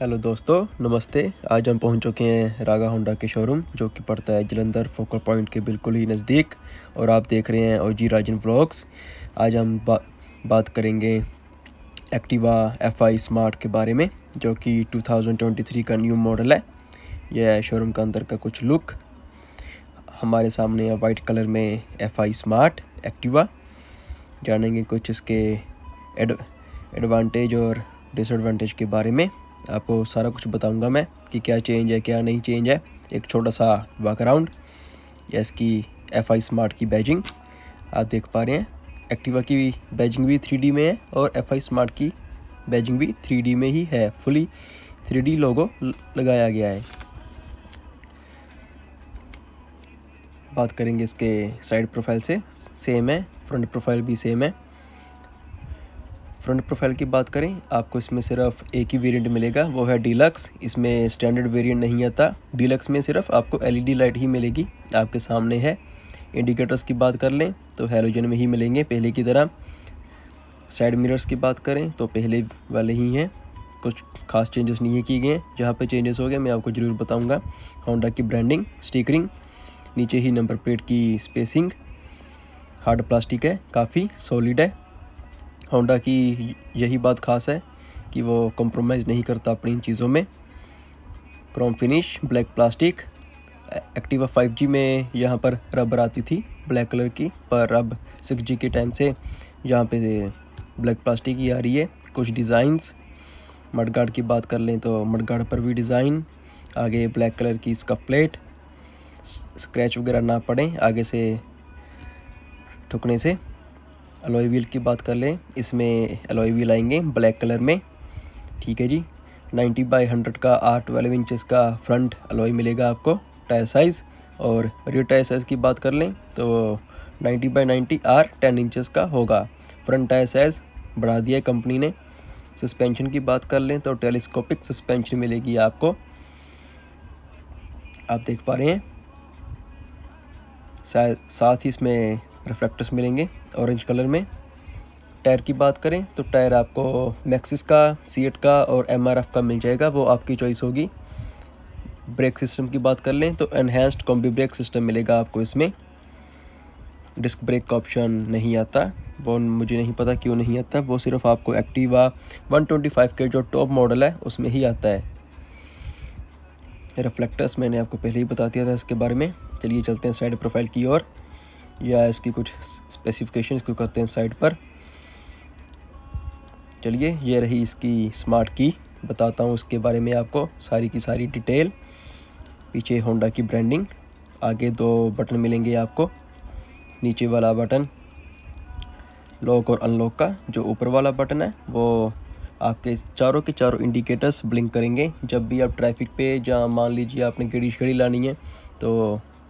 hello दोस्तों नमस्ते आज हम पहुंच चुके हैं रागा होंडा के शोरूम जो कि पड़ता है जलंधर फोकल पॉइंट के बिल्कुल ही नज़दीक और आप देख रहे हैं और जी राजन ब्लॉग्स आज हम बा, बात करेंगे एक्टिवा एफआई स्मार्ट के बारे में जो कि 2023 का न्यू मॉडल है यह है शोरूम का अंदर का कुछ लुक हमारे सामने है वाइट कलर में एफ स्मार्ट एक्टिवा जानेंगे कुछ इसके एड एडवांटेज और डिसएडवांटेज के बारे में आपको सारा कुछ बताऊंगा मैं कि क्या चेंज है क्या नहीं चेंज है एक छोटा सा वाक अराउंड या इसकी एफ आई स्मार्ट की बैजिंग आप देख पा रहे हैं एक्टिवा की बैजिंग भी थ्री में है और एफ आई स्मार्ट की बैजिंग भी थ्री में ही है फुली थ्री लोगो लगाया गया है बात करेंगे इसके साइड प्रोफाइल से सेम है फ्रंट प्रोफाइल भी सेम है फ्रंट प्रोफाइल की बात करें आपको इसमें सिर्फ एक ही वेरिएंट मिलेगा वो है डीलक्स इसमें स्टैंडर्ड वेरिएंट नहीं आता डीलक्स में सिर्फ आपको एलईडी लाइट e ही मिलेगी आपके सामने है इंडिकेटर्स की बात कर लें तो हेलोजन में ही मिलेंगे पहले की तरह साइड मिरर्स की बात करें तो पहले वाले ही हैं कुछ खास चेंजेस नहीं किए गए जहाँ पर चेंजेस हो गए मैं आपको ज़रूर बताऊँगा होंडा की ब्रांडिंग स्टिकरिंग नीचे ही नंबर प्लेट की स्पेसिंग हार्ड प्लास्टिक है काफ़ी सॉलिड है होंडा की यही बात खास है कि वो कॉम्प्रोमाइज़ नहीं करता अपनी इन चीज़ों में chrome finish black plastic Activa 5G में यहाँ पर रबर आती थी ब्लैक कलर की पर अब 6G के टाइम से यहाँ पे ब्लैक प्लास्टिक ही आ रही है कुछ डिज़ाइंस मडगाड़ की बात कर लें तो मडगाड़ पर भी डिज़ाइन आगे ब्लैक कलर की इसका प्लेट स्क्रैच वगैरह ना पड़े आगे से ठुकने से अलॉय व्हील की बात कर लें इसमें अलॉय व्हील आएंगे ब्लैक कलर में ठीक है जी 90 बाई 100 का आठ ट्वेल्व इंचज़ का फ्रंट अलॉय मिलेगा आपको टायर साइज़ और रियर टायर साइज़ की बात कर लें तो 90 बाई 90 आर 10 इंचज़ का होगा फ्रंट टायर साइज़ बढ़ा दिया है कंपनी ने सस्पेंशन की बात कर लें तो टेलीस्कोपिक सस्पेंशन मिलेगी आपको आप देख पा रहे हैं साथ ही इसमें रिफ्लेक्टर्स मिलेंगे ऑरेंज कलर में टायर की बात करें तो टायर आपको मैक्सिस का सी का और एम का मिल जाएगा वो आपकी चॉइस होगी ब्रेक सिस्टम की बात कर लें तो एनहेंस्ड कॉम्बी ब्रेक सिस्टम मिलेगा आपको इसमें डिस्क ब्रेक का ऑप्शन नहीं आता वो मुझे नहीं पता क्यों नहीं आता वो सिर्फ आपको एक्टिवा 125 के जो टॉप मॉडल है उसमें ही आता है रिफ्लेक्टर्स मैंने आपको पहले ही बता दिया था इसके बारे में चलिए चलते हैं साइड प्रोफाइल की ओर या इसकी कुछ स्पेसिफिकेशन को करते हैं साइट पर चलिए ये रही इसकी स्मार्ट की बताता हूँ इसके बारे में आपको सारी की सारी डिटेल पीछे होंडा की ब्रांडिंग आगे दो बटन मिलेंगे आपको नीचे वाला बटन लॉक और अनलॉक का जो ऊपर वाला बटन है वो आपके चारों के चारों इंडिकेटर्स ब्लिंक करेंगे जब भी आप ट्रैफिक पे जहाँ मान लीजिए आपने गड़ी शड़ी लानी है तो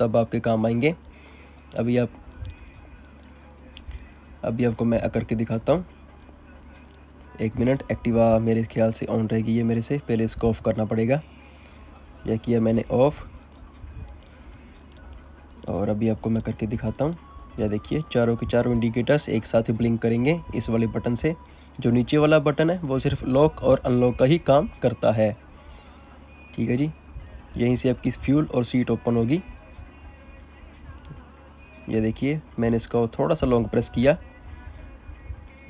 तब आपके काम आएंगे अभी आप अभी आपको मैं करके दिखाता हूँ एक मिनट एक्टिवा मेरे ख्याल से ऑन रहेगी ये मेरे से पहले इसको ऑफ़ करना पड़ेगा यह किया मैंने ऑफ़ और अभी आपको मैं करके दिखाता हूँ या देखिए चारों के चारों इंडिकेटर्स एक साथ ही ब्लिंक करेंगे इस वाले बटन से जो नीचे वाला बटन है वो सिर्फ लॉक और अनलॉक का ही काम करता है ठीक है जी यहीं से आपकी फ्यूल और सीट ओपन होगी ये देखिए मैंने इसको थोड़ा सा लॉन्ग प्रेस किया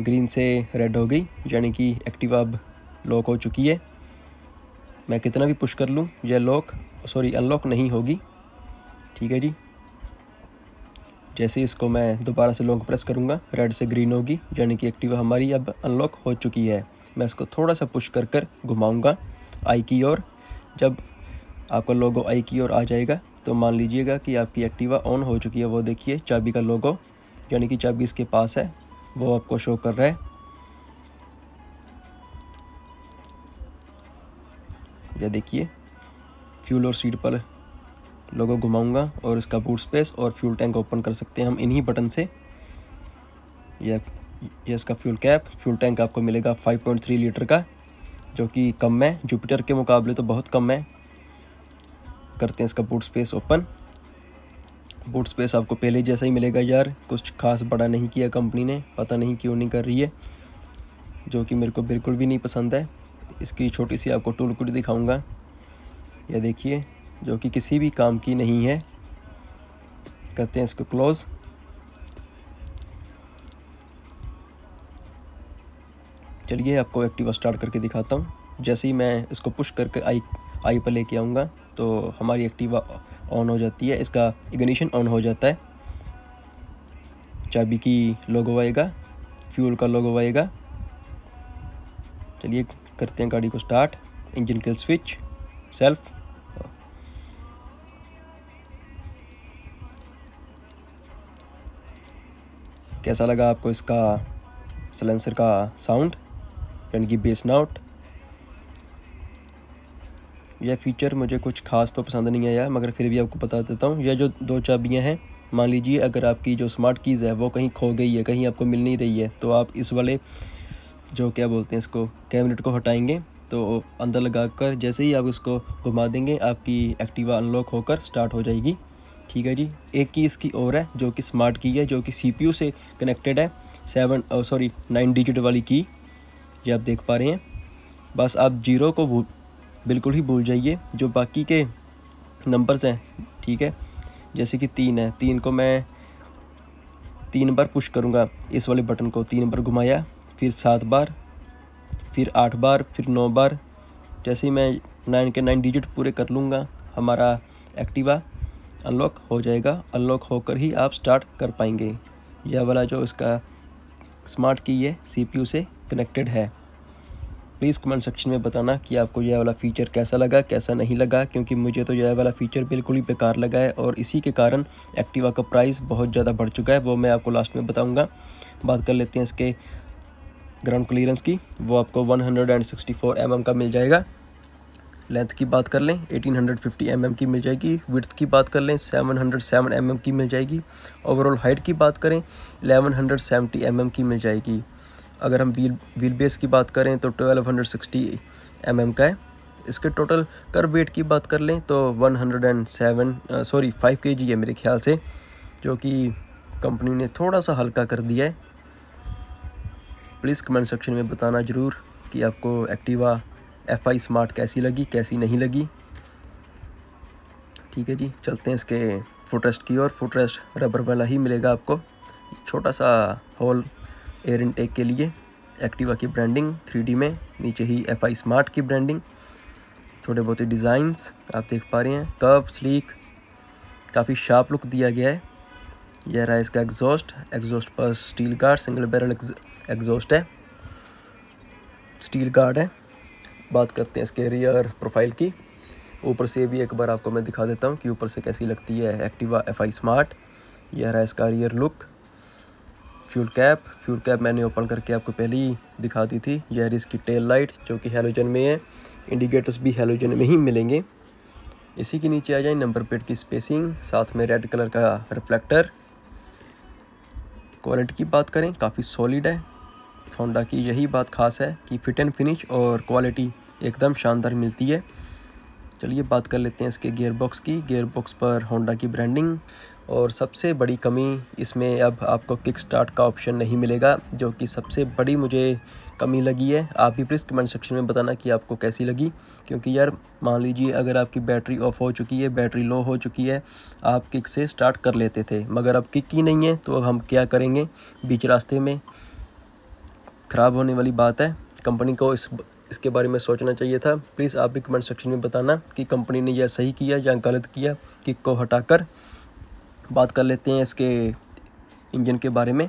ग्रीन से रेड हो गई यानी कि एक्टिव अब लॉक हो चुकी है मैं कितना भी पुश कर लूँ यह लॉक सॉरी अनलॉक नहीं होगी ठीक है जी जैसे इसको मैं दोबारा से लॉन्ग प्रेस करूँगा रेड से ग्रीन होगी यानी कि एक्टिव हमारी अब अनलॉक हो चुकी है मैं इसको थोड़ा सा पुश कर कर घुमाऊँगा आई की ओर जब आपका लोगो आई की ओर आ जाएगा तो मान लीजिएगा कि आपकी एक्टिवा ऑन हो चुकी है वो देखिए चाबी का लोगो यानी कि चाबी इसके पास है वो आपको शो कर रहा है ये देखिए फ्यूल और सीट पर लोगो घुमाऊंगा और इसका बूट स्पेस और फ्यूल टैंक ओपन कर सकते हैं हम इन्हीं बटन से यह यह इसका फ्यूल कैप फ्यूल टैंक आपको मिलेगा 5.3 लीटर का जो कि कम है जुपिटर के मुकाबले तो बहुत कम है करते हैं इसका boot space open boot space आपको पहले जैसा ही मिलेगा यार कुछ खास बड़ा नहीं किया कंपनी ने पता नहीं क्यों नहीं कर रही है जो कि मेरे को बिल्कुल भी नहीं पसंद है इसकी छोटी सी आपको टूल कुट दिखाऊँगा यह देखिए जो कि किसी भी काम की नहीं है करते हैं इसको क्लोज़ चलिए आपको एक्टिवा स्टार्ट करके दिखाता हूँ जैसे ही मैं इसको पुश करके आई आई पर लेके आऊँगा तो हमारी एक्टिवा ऑन हो जाती है इसका इग्निशन ऑन हो जाता है चाबी की लोगो आएगा फ्यूल का लोगो आएगा चलिए करते हैं गाड़ी को start engine kill switch self कैसा लगा आपको इसका सलेंसर का साउंड यानी कि बेस नाउट यह फ़ीचर मुझे कुछ खास तो पसंद नहीं आया मगर फिर भी आपको बता देता हूँ यह जो दो चाबियाँ हैं मान लीजिए अगर आपकी जो स्मार्ट कीज़ है वो कहीं खो गई है कहीं आपको मिल नहीं रही है तो आप इस वाले जो क्या बोलते हैं इसको कैबिनेट को हटाएंगे तो अंदर लगा कर जैसे ही आप इसको घुमा देंगे आपकी एक्टिवा अनलॉक होकर स्टार्ट हो जाएगी ठीक है जी एक की इसकी और है जो कि स्मार्ट की है जो कि सीपीयू से कनेक्टेड है सेवन सॉरी नाइन डिजिट वाली की ये आप देख पा रहे हैं बस आप जीरो को बिल्कुल ही भूल जाइए जो बाकी के नंबर्स हैं ठीक है जैसे कि तीन है तीन को मैं तीन बार पुश करूँगा इस वाले बटन को तीन बार घुमाया फिर सात बार फिर आठ बार फिर नौ बार जैसे ही मैं नाइन के नाइन डिजिट पूरे कर लूँगा हमारा एक्टिवा अनलॉक हो जाएगा अनलॉक होकर ही आप स्टार्ट कर पाएंगे यह वाला जो इसका स्मार्ट की है सीपीयू से कनेक्टेड है प्लीज़ कमेंट सेक्शन में बताना कि आपको यह वाला फ़ीचर कैसा लगा कैसा नहीं लगा क्योंकि मुझे तो यह वाला फ़ीचर बिल्कुल ही बेकार लगा है और इसी के कारण एक्टिवा का प्राइस बहुत ज़्यादा बढ़ चुका है वो मैं आपको लास्ट में बताऊँगा बात कर लेते हैं इसके ग्राउंड क्लियरेंस की वो आपको 164 हंड्रेड mm का मिल जाएगा लेंथ की बात कर लें 1850 हंड्रेड mm की मिल जाएगी विथ की बात कर लें 707 mm की मिल जाएगी ओवरऑल हाइट की बात करें 1170 mm की मिल जाएगी अगर हम व्हील व्हील बेस की बात करें तो 1260 हंड्रेड mm का है इसके टोटल कर वेट की बात कर लें तो 107 सॉरी 5 के है मेरे ख्याल से जो कि कंपनी ने थोड़ा सा हल्का कर दिया है प्लीज़ कमेंट सेक्शन में बताना ज़रूर कि आपको एक्टिवा एफ आई स्मार्ट कैसी लगी कैसी नहीं लगी ठीक है जी चलते हैं इसके फुटरेस्ट की और फुटरेस्ट रबर वाला ही मिलेगा आपको छोटा सा होल एयर इनटेक के लिए एक्टिवा की ब्रांडिंग थ्री में नीचे ही एफ आई स्मार्ट की ब्रांडिंग थोड़े बहुत ही डिज़ाइंस आप देख पा रहे हैं कर्व स्लीक काफ़ी शार्प लुक दिया गया है यह रहा इसका एग्जॉस्ट एग्जॉस्ट पर steel guard single barrel exhaust है स्टील गार्ड है बात करते हैं इसके रियर प्रोफाइल की ऊपर से भी एक बार आपको मैं दिखा देता हूँ कि ऊपर से कैसी लगती है एक्टिवा एफ आई स्मार्ट यह रहा इसका rear look fuel cap fuel cap मैंने ओपन करके आपको पहले ही दिखा दी थी यह है इसकी टेल लाइट जो कि हेलोजन में है इंडिकेटर्स भी हेलोजन में ही मिलेंगे इसी के नीचे आ जाए नंबर प्लेट की स्पेसिंग साथ में रेड कलर का रिफ्लेक्टर क्वालिटी की बात करें काफ़ी सॉलिड है होंडा की यही बात खास है कि फिट एंड फिनिश और क्वालिटी एकदम शानदार मिलती है चलिए बात कर लेते हैं इसके गेयर बॉक्स की गेयर बॉक्स पर होंडा की ब्रांडिंग और सबसे बड़ी कमी इसमें अब आपको किक स्टार्ट का ऑप्शन नहीं मिलेगा जो कि सबसे बड़ी मुझे कमी लगी है आप भी प्लीज़ कमेंट सेक्शन में बताना कि आपको कैसी लगी क्योंकि यार मान लीजिए अगर आपकी बैटरी ऑफ हो चुकी है बैटरी लो हो चुकी है आप किक से स्टार्ट कर लेते थे मगर अब किक ही नहीं है तो हम क्या करेंगे बीच रास्ते में ख़राब होने वाली बात है कंपनी को इस इसके बारे में सोचना चाहिए था प्लीज़ आप भी कमेंट सेक्शन में बताना कि कंपनी ने यह सही किया या गलत किया किक को हटाकर बात कर लेते हैं इसके इंजन के बारे में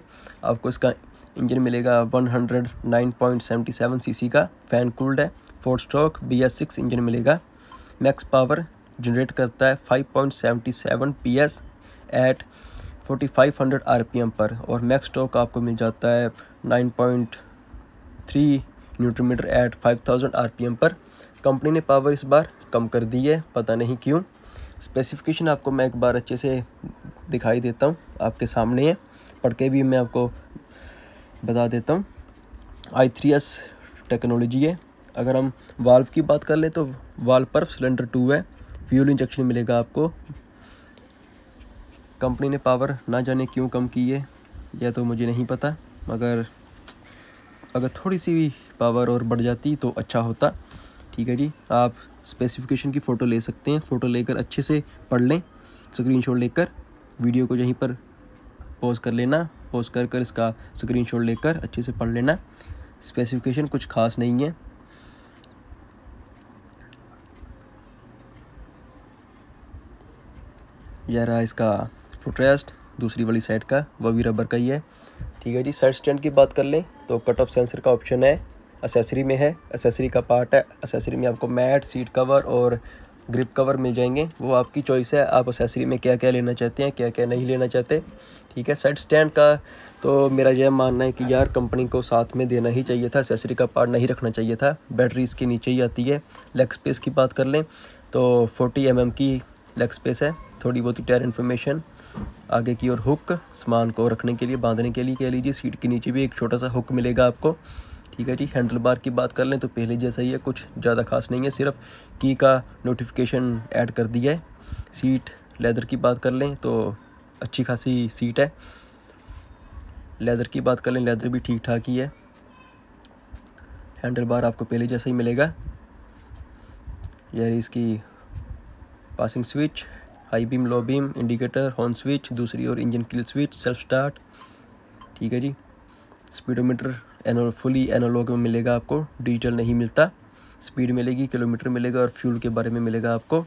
आपको इसका इंजन मिलेगा 109.77 सीसी का फैन कूल्ड है four stroke B S six engine मिलेगा मैक्स पावर जनरेट करता है 5.77 एस एट 4500 आरपीएम पर और मैक्स स्ट्रोक आपको मिल जाता है 9.3 थ्री मीटर एट 5000 आरपीएम पर कंपनी ने पावर इस बार कम कर दी है पता नहीं क्यों स्पेसिफिकेशन आपको मैं एक बार अच्छे से दिखाई देता हूँ आपके सामने है पढ़ के भी मैं आपको बता देता हूँ आई थ्री एस टेक्नोलॉजी है अगर हम वाल्व की बात कर लें तो वाल्व पर सिलेंडर टू है फ्यूल इंजेक्शन मिलेगा आपको कंपनी ने पावर ना जाने क्यों कम की है यह तो मुझे नहीं पता मगर अगर थोड़ी सी भी पावर और बढ़ जाती तो अच्छा होता ठीक है जी आप स्पेसिफिकेशन की फ़ोटो ले सकते हैं फ़ोटो लेकर अच्छे से पढ़ लें स्क्रीनशॉट लेकर वीडियो को यहीं पर पॉज कर लेना पॉज कर कर इसका स्क्रीनशॉट लेकर अच्छे से पढ़ लेना स्पेसिफिकेशन कुछ खास नहीं है यह रहा इसका फुटरेस्ट दूसरी वाली साइड का वह भी रबर का ही है ठीक है जी साइड स्टैंड की बात कर लें तो कट ऑफ सेंसर का ऑप्शन है एसेसरी में है एसेसरी का पार्ट है एसेसरी में आपको मैट सीट कवर और ग्रिप कवर मिल जाएंगे वो आपकी चॉइस है आप असेसरी में क्या क्या लेना चाहते हैं क्या क्या नहीं लेना चाहते ठीक है सेट स्टैंड का तो मेरा यह मानना है कि यार कंपनी को साथ में देना ही चाहिए था असेसरी का पार्ट नहीं रखना चाहिए था बैटरी इसके नीचे ही आती है लेग स्पेस की बात कर लें तो फोर्टी एम mm की लेग स्पेस है थोड़ी बहुत टायर इन्फॉर्मेशन आगे की ओर हुक सामान को रखने के लिए बांधने के लिए कह लीजिए सीट के नीचे भी एक छोटा सा हुक मिलेगा आपको ठीक है जी हैंडल बार की बात कर लें तो पहले जैसा ही है कुछ ज़्यादा खास नहीं है सिर्फ की का नोटिफिकेशन ऐड कर दिया है सीट लेदर की बात कर लें तो अच्छी खासी सीट है लेदर की बात कर लें लेदर भी ठीक ठाक ही है हैंडल बार आपको पहले जैसा ही मिलेगा यार इसकी passing switch high beam low beam indicator horn switch दूसरी और engine kill switch self start ठीक है जी स्पीडोमीटर एनो फुली एनालॉग में मिलेगा आपको डिजिटल नहीं मिलता स्पीड मिलेगी किलोमीटर मिलेगा और फ्यूल के बारे में मिलेगा आपको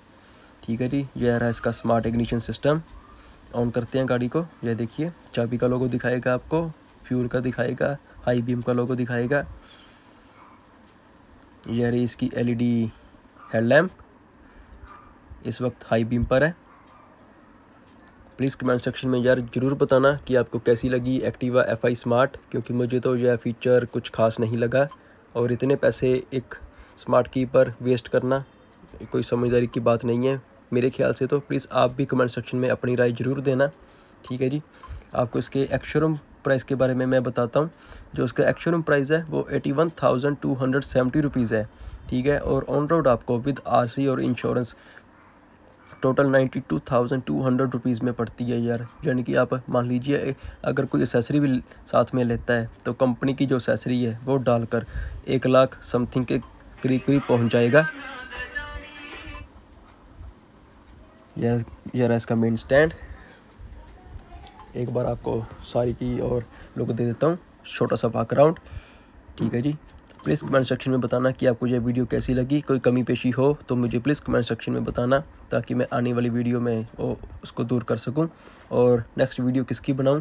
ठीक है जी यह रहा इसका स्मार्ट इग्निशन सिस्टम ऑन करते हैं गाड़ी को यह देखिए चाबी का लोगो दिखाएगा आपको फ्यूल का दिखाएगा हाई बीम का लोगो दिखाएगा यह रही इसकी एलईडी हेडलैम्प e इस वक्त हाई बीम पर है प्लीज़ कमेंट सेक्शन में यार ज़रूर बताना कि आपको कैसी लगी एक्टिवा एफ आई स्मार्ट क्योंकि मुझे तो यह फ़ीचर कुछ खास नहीं लगा और इतने पैसे एक स्मार्ट की पर वेस्ट करना कोई समझदारी की बात नहीं है मेरे ख्याल से तो प्लीज़ आप भी कमेंट सेक्शन में अपनी राय ज़रूर देना ठीक है जी आपको इसके एक्शोरूम प्राइस के बारे में मैं बताता हूँ जो उसका एक्शोरूम प्राइस है वो eighty one thousand two hundred seventy rupees है ठीक है और ऑन रोड आपको विद आरसी और insurance total ninety two thousand two hundred rupees में पड़ती है यार यानी कि आप मान लीजिए अगर कोई एसेसरी भी साथ में लेता है तो कंपनी की जो एसेसरी है वो डालकर एक लाख समथिंग के करीब करीब पहुँच जाएगा यार यार इसका मेन स्टैंड एक बार आपको सारी की और लुक दे देता हूँ छोटा सा बैकग्राउंड ठीक है जी प्लीज़ कमेंट सेक्शन में बताना कि आपको यह वीडियो कैसी लगी कोई कमी पेशी हो तो मुझे प्लीज़ कमेंट सेक्शन में बताना ताकि मैं आने वाली वीडियो में उसको दूर कर सकूँ और नेक्स्ट वीडियो किसकी बनाऊँ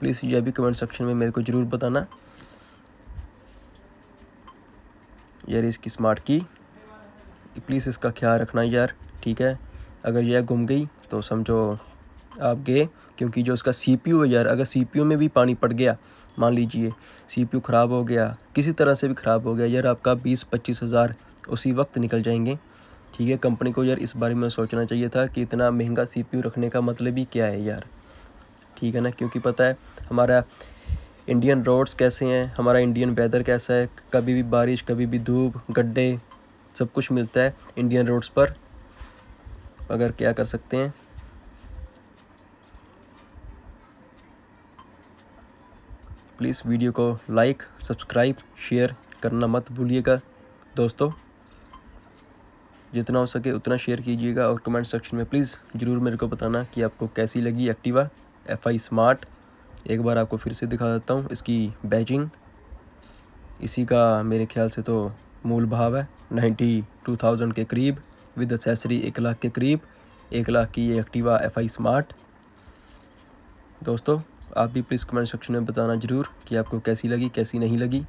प्लीज़ यह भी कमेंट सेक्शन में मेरे को ज़रूर बताना यार इसकी स्मार्ट की प्लीज़ इसका ख्याल रखना यार ठीक है अगर यह गुम गई तो समझो आप गए क्योंकि जो उसका सी है यार अगर सी में भी पानी पड़ गया मान लीजिए सीपीयू ख़राब हो गया किसी तरह से भी ख़राब हो गया यार आपका बीस पच्चीस हज़ार उसी वक्त निकल जाएंगे ठीक है कंपनी को यार इस बारे में सोचना चाहिए था कि इतना महंगा सीपीयू रखने का मतलब ही क्या है यार ठीक है ना क्योंकि पता है हमारा इंडियन रोड्स कैसे हैं हमारा इंडियन वेदर कैसा है कभी भी बारिश कभी भी धूप गड्ढे सब कुछ मिलता है इंडियन रोड्स पर अगर क्या कर सकते हैं प्लीज़ वीडियो को लाइक सब्सक्राइब शेयर करना मत भूलिएगा दोस्तों जितना हो सके उतना शेयर कीजिएगा और कमेंट सेक्शन में प्लीज़ ज़रूर मेरे को बताना कि आपको कैसी लगी एक्टिवा एफ आई स्मार्ट एक बार आपको फिर से दिखा देता हूँ इसकी बैजिंग इसी का मेरे ख्याल से तो मूल भाव है नाइन्टी टू थाउजेंड के करीब विद एसेसरी एक लाख के करीब एक लाख की ये एक्टिवा एफ आई स्मार्ट दोस्तों आप भी प्लीज़ कमेंट सेक्शन में बताना ज़रूर कि आपको कैसी लगी कैसी नहीं लगी